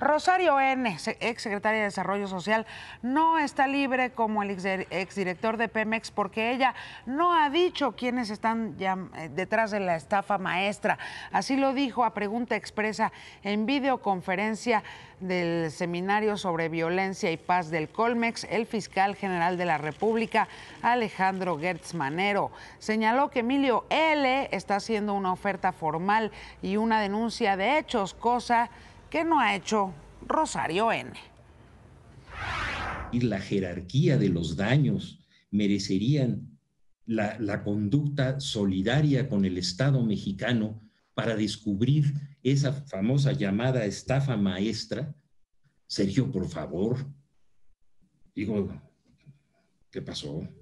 Rosario N., ex secretaria de Desarrollo Social, no está libre como el exdirector de Pemex porque ella no ha dicho quiénes están ya eh, detrás de la estafa maestra. Así lo dijo a pregunta expresa en videoconferencia del Seminario sobre Violencia y Paz del Colmex el fiscal general de la República, Alejandro Gertz Manero. Señaló que Emilio L. está haciendo una oferta formal y una denuncia de hechos, cosa que no ha hecho Rosario N. Y la jerarquía de los daños merecerían la, la conducta solidaria con el Estado mexicano para descubrir esa famosa llamada estafa maestra. Sergio, por favor. Digo, ¿qué pasó?